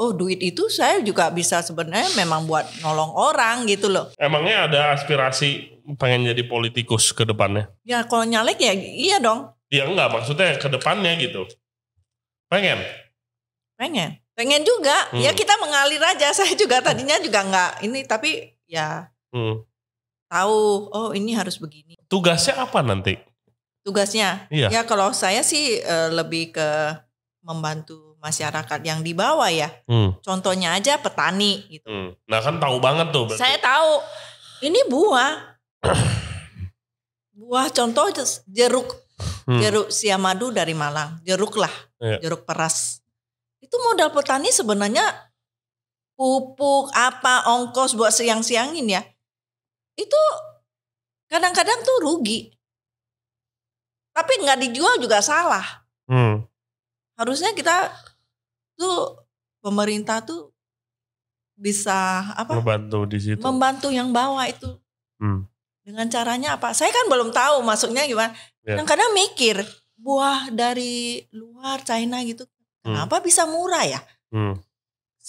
oh duit itu saya juga bisa sebenarnya memang buat nolong orang gitu loh. Emangnya ada aspirasi pengen jadi politikus ke depannya? Ya kalau nyalek ya iya dong. Ya enggak maksudnya ke depannya gitu. Pengen? Pengen. Pengen juga. Ya hmm. Ya kita mengalir aja. Saya juga tadinya juga enggak ini tapi ya hmm. tahu oh ini harus begini. Tugasnya apa nanti? Tugasnya, iya. ya kalau saya sih uh, lebih ke membantu masyarakat yang di bawah ya. Hmm. Contohnya aja petani gitu. Hmm. Nah kan tahu banget tuh. Berarti. Saya tahu ini buah, buah contoh jeruk hmm. jeruk siamadu dari Malang, jeruk lah, iya. jeruk peras. Itu modal petani sebenarnya pupuk apa ongkos buat siang-siangin ya itu kadang-kadang tuh rugi. Tapi nggak dijual juga salah. Hmm. Harusnya kita tuh pemerintah tuh bisa apa? Membantu di situ. Membantu yang bawah itu. Hmm. Dengan caranya apa? Saya kan belum tahu masuknya gimana. Yeah. Kadang-kadang mikir buah dari luar China gitu, hmm. kenapa bisa murah ya? Hmm.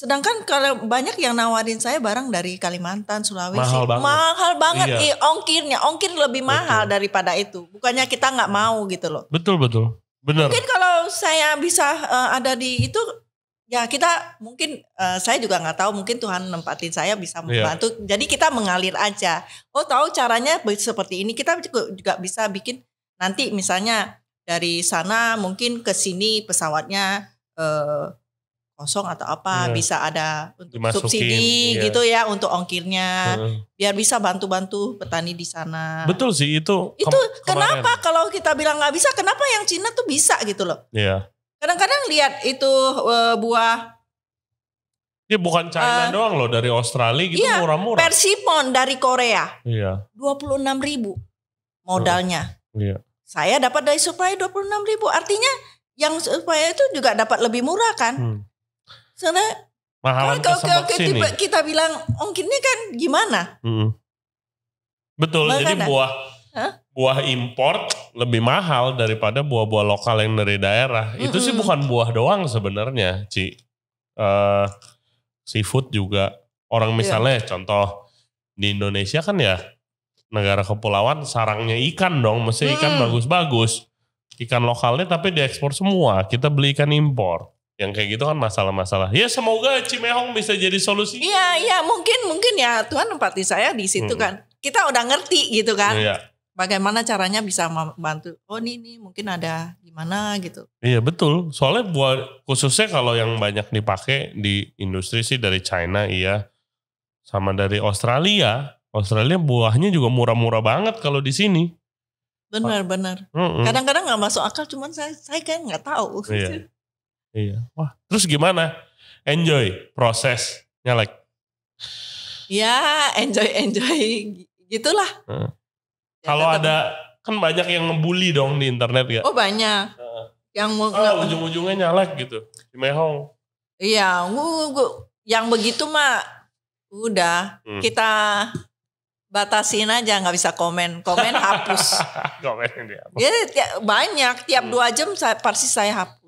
Sedangkan kalau banyak yang nawarin saya barang dari Kalimantan, Sulawesi, mahal banget, mahal banget. Iya. Eh, ongkirnya, ongkir lebih mahal daripada itu. Bukannya kita nggak mau gitu loh. Betul betul, benar. Mungkin kalau saya bisa uh, ada di itu, ya kita mungkin uh, saya juga nggak tahu. Mungkin Tuhan nempatin saya bisa iya. membantu. Iya. Jadi kita mengalir aja. Oh tahu caranya seperti ini. Kita juga, bisa bikin nanti misalnya dari sana mungkin ke sini pesawatnya. Uh, kosong atau apa iya. bisa ada untuk Dimasukin, subsidi iya. gitu ya untuk ongkirnya hmm. biar bisa bantu-bantu petani di sana. Betul sih itu. Itu kenapa kalau kita bilang nggak bisa kenapa yang Cina tuh bisa gitu loh. Iya. Kadang-kadang lihat itu uh, buah Ya bukan China uh, doang loh dari Australia gitu iya, murah-murah. Persipon dari Korea. Iya. enam ribu modalnya. Iya. Saya dapat dari supply dua puluh enam ribu. Artinya yang supaya itu juga dapat lebih murah kan. Hmm. Soalnya kan kalau, kalau, kita, kita bilang ongkirnya oh, kan gimana? Hmm. Betul, Bahkan jadi buah Hah? buah import lebih mahal daripada buah-buah lokal yang dari daerah. Mm -mm. Itu sih bukan buah doang sebenarnya, Ci. Uh, seafood juga. Orang iya. misalnya yeah. contoh di Indonesia kan ya negara kepulauan sarangnya ikan dong, mesti ikan bagus-bagus. Mm. Ikan lokalnya tapi diekspor semua, kita beli ikan impor yang kayak gitu kan masalah-masalah. Ya semoga Cimehong bisa jadi solusi. Iya, iya mungkin mungkin ya Tuhan empati saya di situ hmm. kan. Kita udah ngerti gitu kan. Iya. Bagaimana caranya bisa membantu? Oh ini nih mungkin ada gimana gitu. Iya betul. Soalnya buat khususnya kalau yang banyak dipakai di industri sih dari China iya sama dari Australia. Australia buahnya juga murah-murah banget kalau di sini. Benar-benar. Kadang-kadang nggak masuk akal, cuman saya saya kan nggak tahu. Iya. Iya. Wah, terus gimana? Enjoy proses like. Ya, enjoy enjoy gitulah. Hmm. Ya, Kalau ada kan banyak yang ngebully dong di internet ya. Oh, banyak. Hmm. yang mau oh, ujung-ujungnya nyalek gitu. di Mehong. Iya, gua, gua, yang begitu mah udah hmm. kita batasin aja nggak bisa komen komen hapus komen ya, banyak tiap hmm. dua jam saya, pasti saya hapus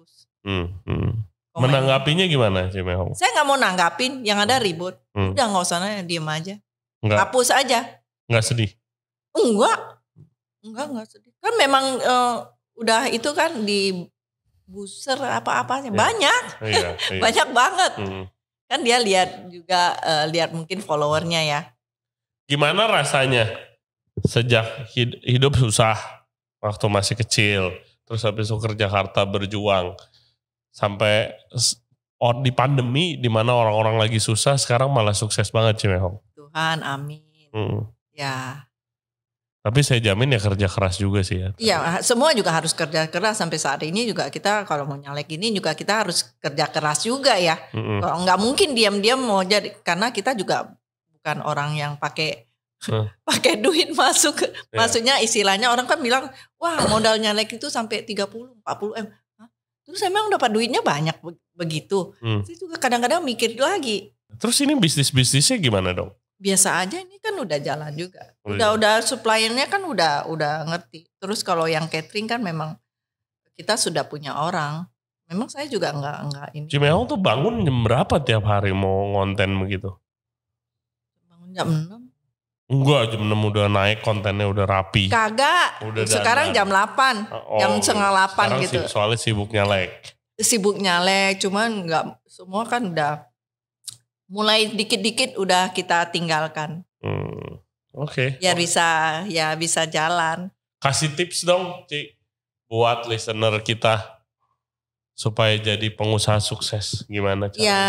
Hmm, hmm. Menanggapinya gitu? gimana sih, Mehong? Saya nggak mau nanggapin, yang ada hmm. ribut. Hmm. Udah nggak usah nanya, diem aja. Enggak. Hapus aja. Nggak sedih? Enggak. Enggak, nggak sedih. Kan memang uh, udah itu kan di buser apa-apanya. Ya. Banyak. Iya, iya. Banyak banget. Hmm. Kan dia lihat juga, uh, lihat mungkin followernya ya. Gimana rasanya sejak hidup susah waktu masih kecil, terus habis itu ke Jakarta berjuang, sampai di pandemi di mana orang-orang lagi susah sekarang malah sukses banget Cimehong. Tuhan, amin. Hmm. Ya. Tapi saya jamin ya kerja keras juga sih ya. Iya, semua juga harus kerja keras sampai saat ini juga kita kalau mau nyalek ini juga kita harus kerja keras juga ya. mm -mm. Kalau nggak mungkin diam-diam mau jadi karena kita juga bukan orang yang pakai hmm. pakai duit masuk. Yeah. Maksudnya istilahnya orang kan bilang, "Wah, modal nyalek itu sampai 30 40 M." Terus emang dapat duitnya banyak begitu. Hmm. Saya juga kadang-kadang mikir lagi. Terus ini bisnis-bisnisnya gimana dong? Biasa aja ini kan udah jalan juga. Oh, udah iya. udah suppliernya kan udah udah ngerti. Terus kalau yang catering kan memang kita sudah punya orang. Memang saya juga nggak nggak ini. Cimeong tuh bangun jam berapa tiap hari mau ngonten begitu? Bangun jam 6 Enggak, jam 6 udah naik kontennya udah rapi. Kagak. Udah sekarang jam 8. Oh, jam setengah 8 gitu. Sibuk, soalnya sibuknya nyalek. sibuknya nyalek, cuman enggak semua kan udah mulai dikit-dikit udah kita tinggalkan. Hmm. Oke. Okay. Ya okay. bisa ya bisa jalan. Kasih tips dong, Ci, buat listener kita supaya jadi pengusaha sukses gimana ya, caranya? Ya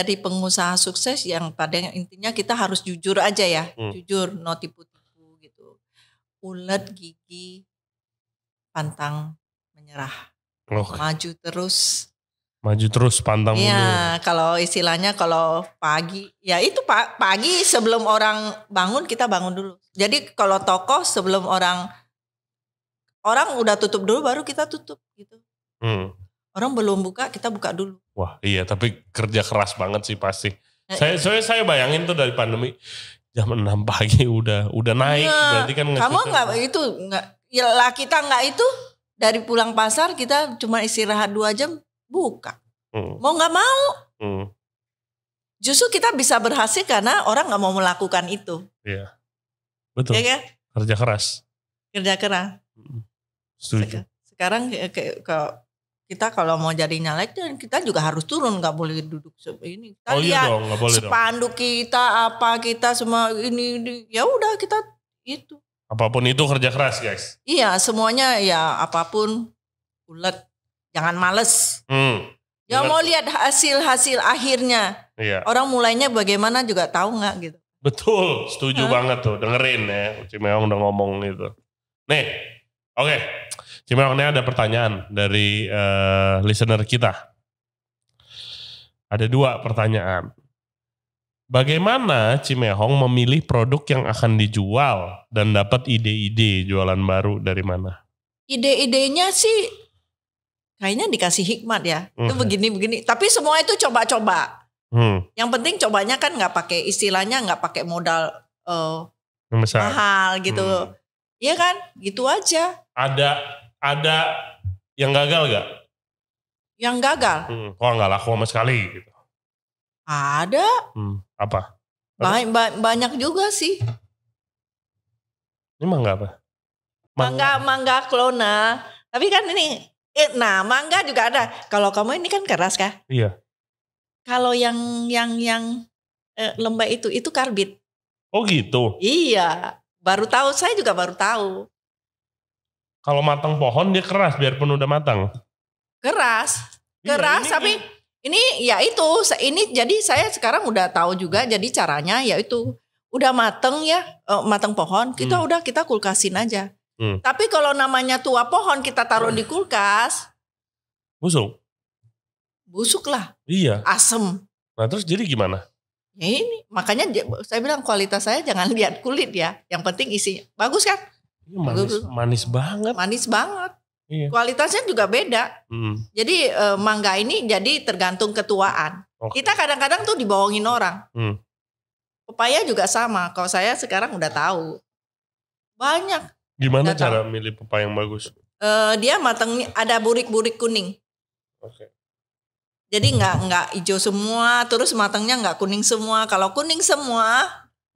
jadi pengusaha sukses yang pada intinya kita harus jujur aja ya, hmm. jujur, no tipu-tipu gitu. Ulet gigi pantang menyerah, oh. maju terus. Maju terus pantang Iya, kalau istilahnya kalau pagi, ya itu pagi sebelum orang bangun kita bangun dulu. Jadi kalau toko sebelum orang orang udah tutup dulu baru kita tutup gitu. Hmm Orang belum buka, kita buka dulu. Wah, iya, tapi kerja keras banget sih pasti. Nah, saya iya. soalnya saya bayangin tuh dari pandemi jam 6 pagi udah udah naik, nah, berarti kan Kamu kan? nggak itu nggak ya lah kita nggak itu dari pulang pasar kita cuma istirahat dua jam buka. Hmm. Mau nggak mau. Hmm. Justru kita bisa berhasil karena orang nggak mau melakukan itu. Iya. Betul. Ya, kan? Kerja keras. Kerja keras. Hmm. Setuju. Sekarang ke, ya, ke, kita kalau mau jadi nyalek ya kita juga harus turun nggak boleh duduk ini kita oh, iya lihat dong, gak boleh Sepanduk kita apa kita semua ini, ini. ya udah kita itu apapun itu kerja keras guys iya semuanya ya apapun ulet jangan males hmm. ya bener. mau lihat hasil hasil akhirnya iya. orang mulainya bagaimana juga tahu nggak gitu betul setuju Hah? banget tuh dengerin ya uci memang udah ngomong gitu nih oke okay. Cuma ini ada pertanyaan dari uh, listener kita. Ada dua pertanyaan. Bagaimana Cimehong memilih produk yang akan dijual dan dapat ide-ide jualan baru dari mana? Ide-idenya sih kayaknya dikasih hikmat ya. Hmm. Itu begini-begini. Tapi semua itu coba-coba. Hmm. Yang penting cobanya kan nggak pakai istilahnya nggak pakai modal uh, yang besar. mahal gitu. Hmm. Iya kan? Gitu aja. Ada ada yang gagal gak? Yang gagal? Hmm, kok nggak laku sama sekali gitu. Ada. Hmm, apa? Ba ba banyak juga sih. Ini mangga apa? Mangga, mangga, mangga klona. Tapi kan ini, eh, nah mangga juga ada. Kalau kamu ini kan keras kah? Iya. Kalau yang yang yang eh, lembah itu itu karbit. Oh gitu. Iya, baru tahu saya juga baru tahu. Kalau matang pohon dia keras biarpun udah matang. Keras. Iya, keras ini, tapi ini ya itu ini jadi saya sekarang udah tahu juga jadi caranya ya itu udah mateng ya eh, mateng pohon kita hmm. udah kita kulkasin aja. Hmm. Tapi kalau namanya tua pohon kita taruh di kulkas busuk. Busuk lah. Iya. Asem. Nah terus jadi gimana? Ya ini makanya saya bilang kualitas saya jangan lihat kulit ya. Yang penting isinya bagus kan? Iya, manis, manis banget. Manis banget. Iya. Kualitasnya juga beda. Hmm. Jadi e, mangga ini jadi tergantung ketuaan. Okay. Kita kadang-kadang tuh dibohongin orang. Hmm. Pepaya juga sama. Kalau saya sekarang udah tahu banyak. Gimana udah cara milih pepaya yang bagus? E, dia matang ada burik-burik kuning. Oke. Okay. Jadi nggak nggak hijau semua, terus matangnya nggak kuning semua. Kalau kuning semua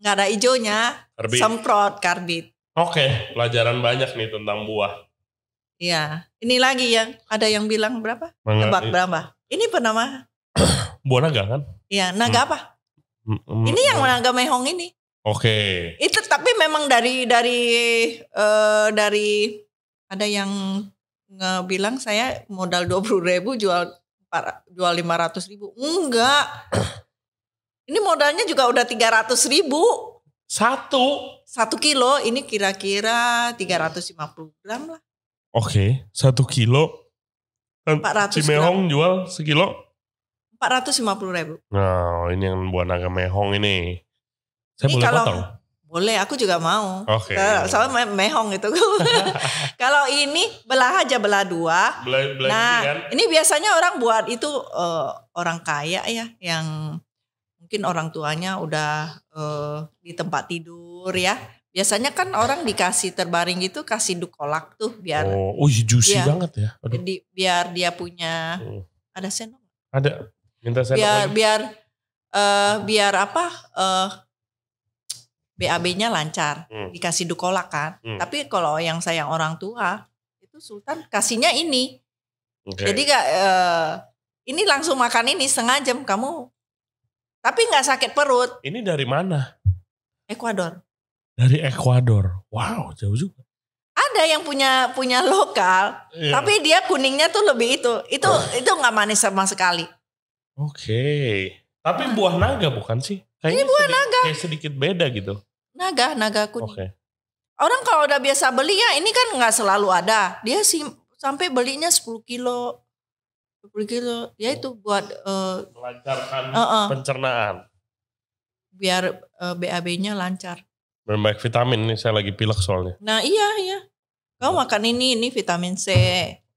nggak ada hijaunya, semprot karbit. Oke, okay, pelajaran banyak nih tentang buah. Iya, ini lagi yang ada yang bilang berapa? Tebak berapa? Ini bernama buah naga kan? Iya, naga hmm. apa? Hmm, hmm ini yang hmm. naga mehong ini. Oke. Okay. Itu tapi memang dari dari uh, dari ada yang bilang saya modal dua puluh ribu jual jual lima ratus ribu enggak ini modalnya juga udah tiga ratus ribu satu? Satu kilo ini kira-kira 350 gram lah. Oke, okay, satu kilo. 400 Cimehong gram. jual sekilo? 450 ribu. Nah, ini yang buat naga mehong ini. Saya ini boleh kalau, potong? Boleh, aku juga mau. Oke. Okay. Soalnya mehong itu. kalau ini belah aja belah dua. Belah, belah nah, ini, kan? ini biasanya orang buat itu uh, orang kaya ya, yang mungkin orang tuanya udah uh, di tempat tidur ya biasanya kan orang dikasih terbaring gitu kasih dukolak tuh biar oh, oh iya, juicy biar, banget ya Aduh. Di, biar dia punya hmm. ada sendok ada minta sendok biar lagi. biar uh, biar apa uh, eh, BAB-nya lancar hmm. dikasih dukolak kan hmm. tapi kalau yang sayang orang tua itu Sultan kasihnya ini okay. jadi gak uh, ini langsung makan ini setengah jam kamu tapi nggak sakit perut. Ini dari mana? Ekuador. Dari Ekuador. Wow, jauh juga. Ada yang punya punya lokal, yeah. tapi dia kuningnya tuh lebih itu. Itu uh. itu nggak manis sama sekali. Oke. Okay. Tapi buah naga bukan sih? Kayaknya ini buah sedikit, naga. Kayak sedikit beda gitu. Naga, naga kuning. Okay. Orang kalau udah biasa beli ya, ini kan nggak selalu ada. Dia sih sampai belinya 10 kilo, pergi gitu. kilo, ya itu oh. buat uh, melancarkan uh -uh. pencernaan biar uh, eh, BAB-nya lancar banyak vitamin nih saya lagi pilek soalnya nah iya iya kamu nah. makan ini ini vitamin C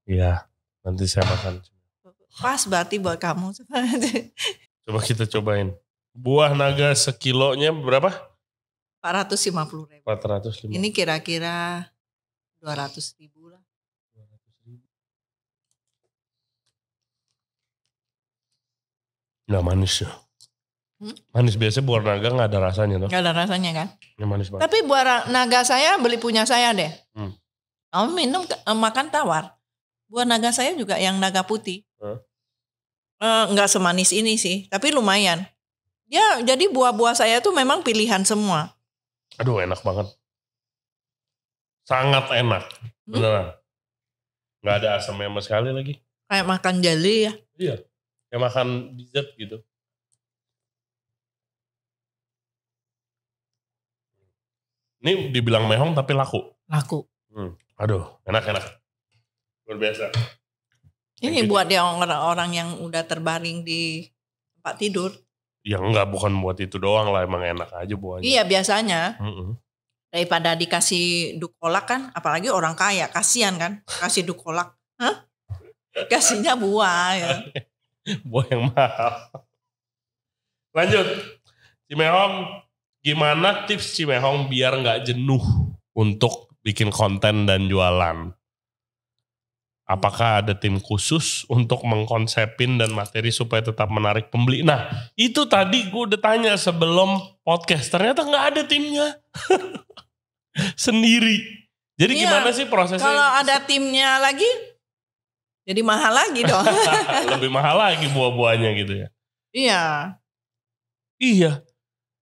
iya nanti saya makan pas berarti buat kamu coba kita cobain buah naga sekilonya berapa 450 ribu 450 ini kira-kira 200 ribu lah Nah manis ya. Hmm? Manis biasa buah naga nggak ada rasanya tuh. Nggak ada rasanya kan? Ya, manis banget. Tapi buah naga saya beli punya saya deh. Hmm. Kamu minum eh, makan tawar. Buah naga saya juga yang naga putih. Eh, nggak semanis ini sih, tapi lumayan. Ya jadi buah-buah saya tuh memang pilihan semua. Aduh enak banget. Sangat enak, hmm? beneran. Hmm? Nggak ada asamnya sama sekali lagi. Kayak makan jeli ya? Iya kayak makan dessert gitu ini dibilang mehong tapi laku laku hmm. aduh enak enak luar biasa ini buat yang orang-orang yang udah terbaring di tempat tidur ya enggak bukan buat itu doang lah emang enak aja buahnya iya biasanya mm -mm. daripada dikasih dukolak kan apalagi orang kaya kasihan kan kasih dukolak Hah? kasihnya buah ya Buah yang mahal. Lanjut. Cimehong, gimana tips Cimehong biar nggak jenuh untuk bikin konten dan jualan? Apakah ada tim khusus untuk mengkonsepin dan materi supaya tetap menarik pembeli? Nah, itu tadi gue udah tanya sebelum podcast. Ternyata nggak ada timnya. Sendiri. Jadi iya, gimana sih prosesnya? Kalau ada timnya lagi, jadi mahal lagi dong. Lebih mahal lagi buah-buahnya gitu ya. Iya. Iya.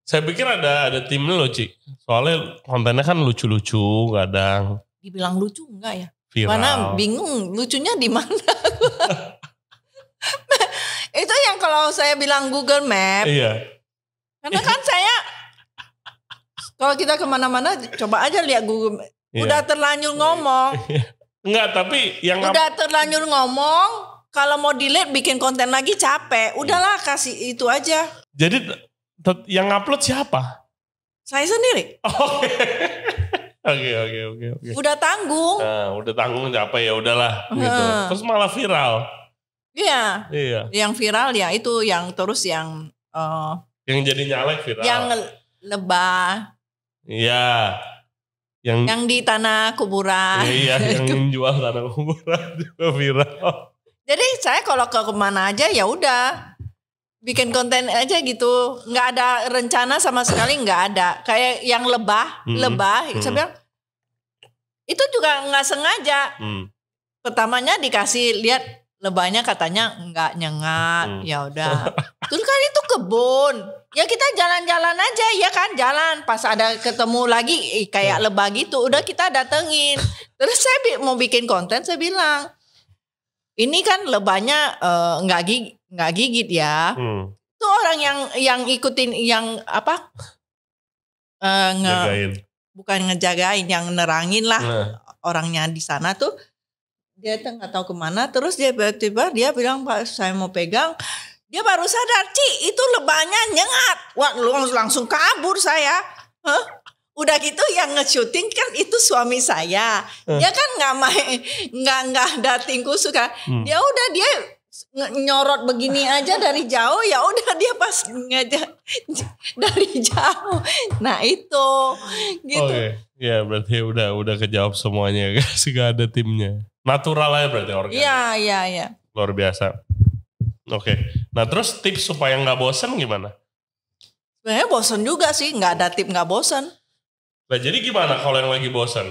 Saya pikir ada ada tim lo, Ci. Soalnya kontennya kan lucu-lucu kadang. Dibilang lucu enggak ya? Viral. Mana bingung lucunya di mana. itu yang kalau saya bilang Google Map. Iya. Karena kan saya kalau kita kemana-mana coba aja lihat Google Map. Iya. Udah terlanjur ngomong. Iya. Enggak, tapi yang udah terlanjur ngomong, kalau mau delete bikin konten lagi capek. Udahlah kasih itu aja. Jadi yang upload siapa? Saya sendiri. Oke. Oke oke oke Udah tanggung. Nah, udah tanggung capek ya udahlah hmm. gitu. Terus malah viral. Iya. Iya. Yang viral ya itu yang terus yang uh, yang jadi nyalek viral. Yang lebah. Iya yang yang di tanah kuburan. Iya, yang jual tanah kuburan juga viral. Jadi saya kalau ke kemana aja ya udah bikin konten aja gitu, nggak ada rencana sama sekali nggak ada. Kayak yang lebah, hmm. lebah, hmm. saya bilang itu juga nggak sengaja. Hmm. Pertamanya dikasih lihat lebahnya katanya nggak nyengat, hmm. ya udah. Terus kan itu kebun Ya kita jalan-jalan aja ya kan jalan pas ada ketemu lagi kayak ya. lebah gitu udah kita datengin. Terus saya bi mau bikin konten saya bilang ini kan lebahnya eh, nggak uh, gig nggak gigit ya. Hmm. Itu orang yang yang ikutin yang apa? Uh, nge Jagain. bukan ngejagain yang nerangin lah nah. orangnya di sana tuh dia nggak tahu kemana terus dia tiba-tiba dia bilang pak saya mau pegang dia baru sadar, Ci, itu lebahnya nyengat. Wah, lu langsung kabur saya. Huh? Udah gitu yang nge-shooting kan itu suami saya. Hmm. Dia kan nggak main, nggak nggak ada tingku suka. Hmm. Ya udah dia nyorot begini aja dari jauh ya udah dia pas ngajak dari jauh nah itu gitu oke okay. ya berarti udah udah kejawab semuanya ya, guys gak ada timnya natural aja berarti organ iya, Ya, ya, ya. luar biasa oke okay. Nah terus tips supaya nggak bosen gimana? Sebenarnya bosen juga sih, nggak ada tip nggak bosen. Nah jadi gimana kalau yang lagi bosen?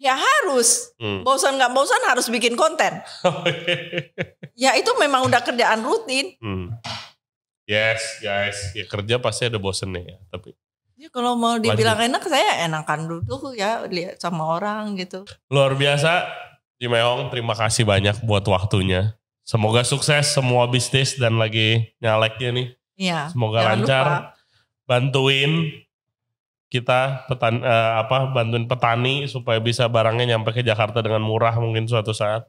Ya harus, hmm. bosan nggak bosan harus bikin konten. ya itu memang udah kerjaan rutin. Hmm. Yes guys, ya kerja pasti ada nih ya. Tapi ya kalau mau dibilang lanjut. enak saya enakan dulu ya lihat sama orang gitu. Luar biasa, Jimeong terima kasih banyak buat waktunya. Semoga sukses semua bisnis dan lagi nyaleknya nih. Iya. Semoga lancar. Lupa. Bantuin kita petan eh, apa bantuin petani supaya bisa barangnya nyampe ke Jakarta dengan murah mungkin suatu saat.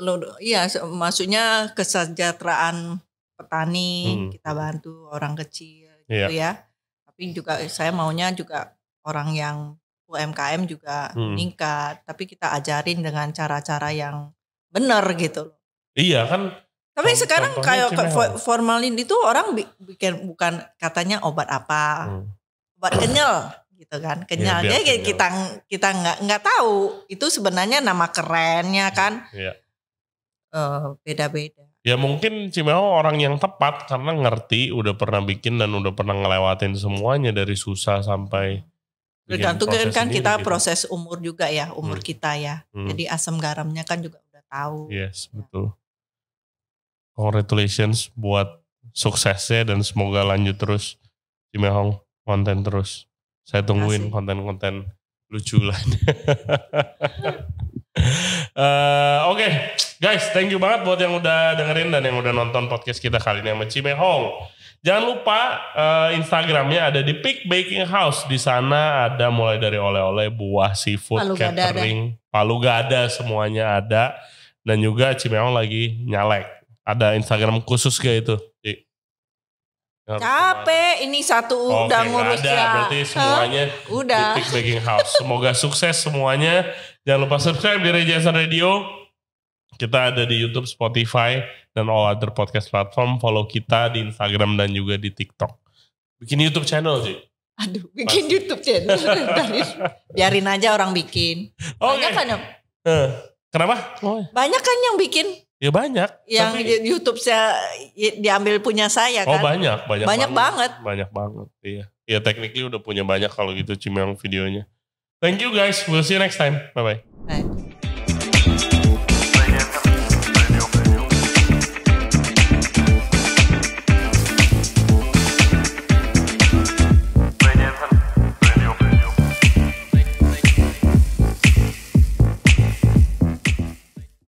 Lo iya maksudnya kesejahteraan petani hmm. kita bantu orang kecil gitu iya. ya. Tapi juga saya maunya juga orang yang UMKM juga hmm. meningkat, tapi kita ajarin dengan cara-cara yang benar gitu loh. Iya kan. Tapi sekarang kayak formalin itu orang bikin bukan katanya obat apa, hmm. obat kenyal gitu kan. Iya, Kenyalnya ya, kita kita nggak nggak tahu itu sebenarnya nama kerennya hmm, kan. Iya. beda eh, beda-beda. Ya mungkin Cimeo orang yang tepat karena ngerti, udah pernah bikin dan udah pernah ngelewatin semuanya dari susah sampai hmm. tergantung kan kita gitu. proses umur juga ya, umur hmm. kita ya. Hmm. Jadi asam garamnya kan juga udah tahu. Yes, ya. betul congratulations buat suksesnya dan semoga lanjut terus Cimehong konten terus. Saya tungguin konten-konten lucu lain. uh, Oke, okay. guys, thank you banget buat yang udah dengerin dan yang udah nonton podcast kita kali ini sama Cimehong. Jangan lupa uh, Instagramnya ada di Pick Baking House. Di sana ada mulai dari oleh-oleh, buah, seafood, Palu catering, gada Palu gada semuanya ada. Dan juga Cimeong lagi nyalek. Ada Instagram khusus kayak itu? Ya, Capek ini satu oh, udah ngurus ada, ya. berarti semuanya huh? udah. di Baking House. Semoga sukses semuanya. Jangan lupa subscribe di Rejasa Radio. Kita ada di YouTube, Spotify, dan all other podcast platform. Follow kita di Instagram dan juga di TikTok. Bikin YouTube channel sih. Aduh, bikin Pasti. YouTube channel. Ya. Biarin aja orang bikin. Oke. Oh, okay. Banyak iya. kan yang... Eh, kenapa? Oh, iya. Banyak kan yang bikin. Ya banyak. Yang tapi... YouTube saya diambil punya saya oh, kan. Oh banyak, banyak, banyak banget. banget. Banyak banget, iya. iya, tekniknya udah punya banyak kalau gitu Cimeng videonya. Thank you guys, we'll see you next time. Bye-bye. Bye.